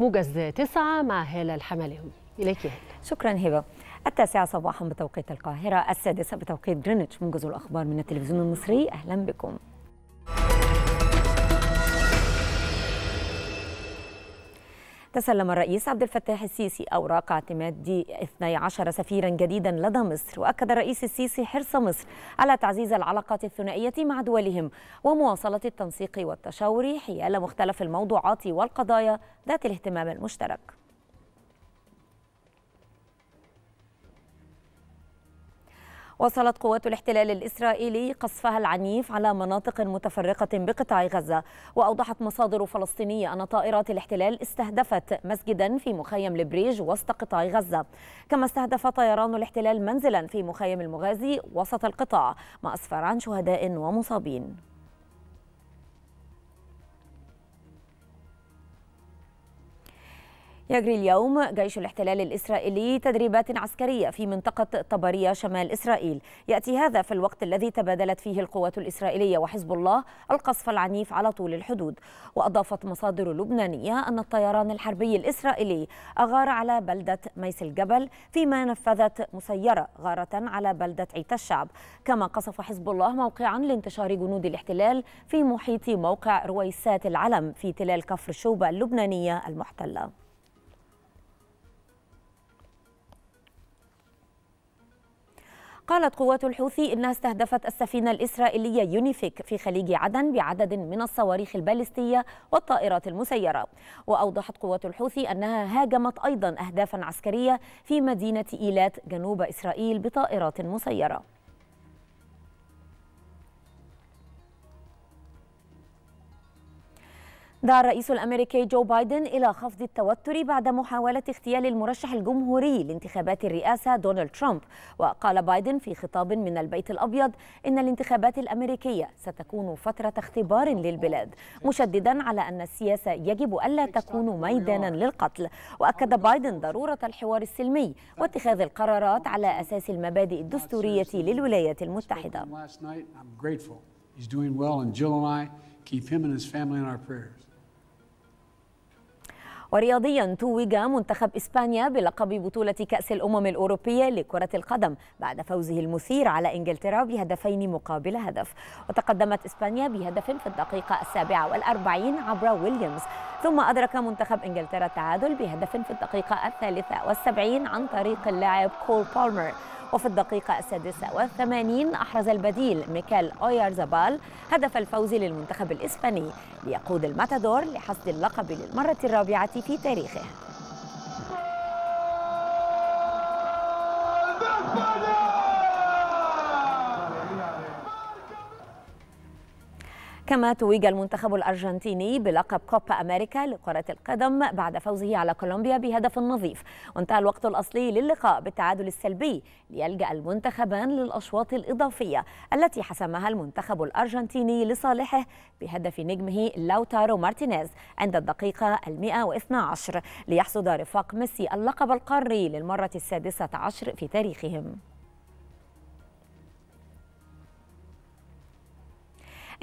موجز تسعة مع هالة الحمالهم إليك هالة شكرا هبة التاسعة صباحا بتوقيت القاهرة السادسة بتوقيت جرينتش موجز الأخبار من التلفزيون المصري أهلا بكم تسلم الرئيس عبد الفتاح السيسي أوراق اعتماد دي 12 سفيرا جديدا لدى مصر وأكد الرئيس السيسي حرص مصر على تعزيز العلاقات الثنائية مع دولهم ومواصلة التنسيق والتشاور حيال مختلف الموضوعات والقضايا ذات الاهتمام المشترك واصلت قوات الاحتلال الإسرائيلي قصفها العنيف على مناطق متفرقة بقطاع غزة وأوضحت مصادر فلسطينية أن طائرات الاحتلال استهدفت مسجدا في مخيم البريج وسط قطاع غزة كما استهدف طيران الاحتلال منزلا في مخيم المغازي وسط القطاع ما أسفر عن شهداء ومصابين يجري اليوم جيش الاحتلال الإسرائيلي تدريبات عسكرية في منطقة طبرية شمال إسرائيل يأتي هذا في الوقت الذي تبادلت فيه القوات الإسرائيلية وحزب الله القصف العنيف على طول الحدود وأضافت مصادر لبنانية أن الطيران الحربي الإسرائيلي أغار على بلدة ميس الجبل فيما نفذت مسيرة غارة على بلدة عيت الشعب كما قصف حزب الله موقعا لانتشار جنود الاحتلال في محيط موقع رويسات العلم في تلال كفر شوبة اللبنانية المحتلة قالت قوات الحوثي إنها استهدفت السفينة الإسرائيلية يونيفيك في خليج عدن بعدد من الصواريخ البالستية والطائرات المسيرة وأوضحت قوات الحوثي أنها هاجمت أيضا أهدافا عسكرية في مدينة إيلات جنوب إسرائيل بطائرات مسيرة دعا الرئيس الامريكي جو بايدن الى خفض التوتر بعد محاوله اغتيال المرشح الجمهوري لانتخابات الرئاسه دونالد ترامب وقال بايدن في خطاب من البيت الابيض ان الانتخابات الامريكيه ستكون فتره اختبار للبلاد مشددا على ان السياسه يجب الا تكون ميدانا للقتل واكد بايدن ضروره الحوار السلمي واتخاذ القرارات على اساس المبادئ الدستوريه للولايات المتحده keep him and his family in our prayers. ورياضيا توج منتخب إسبانيا بلقب بطولة كأس الأمم الأوروبية لكرة القدم بعد فوزه المثير على إنجلترا بهدفين مقابل هدف وتقدمت إسبانيا بهدف في الدقيقة السابعة والأربعين عبر ويليامز ثم أدرك منتخب إنجلترا التعادل بهدف في الدقيقة الثالثة والسبعين عن طريق اللاعب كول بالمر وفي الدقيقة السادسة والثمانين أحرز البديل ميكال زابال هدف الفوز للمنتخب الإسباني ليقود الماتادور لحصد اللقب للمرة الرابعة في تاريخه كما توج المنتخب الأرجنتيني بلقب كوبا أمريكا لكرة القدم بعد فوزه على كولومبيا بهدف نظيف وانتهى الوقت الأصلي للقاء بالتعادل السلبي ليلجأ المنتخبان للأشواط الإضافية التي حسمها المنتخب الأرجنتيني لصالحه بهدف نجمه لاوتارو مارتينيز عند الدقيقة 112 ليحصد رفاق ميسي اللقب القاري للمرة السادسة عشر في تاريخهم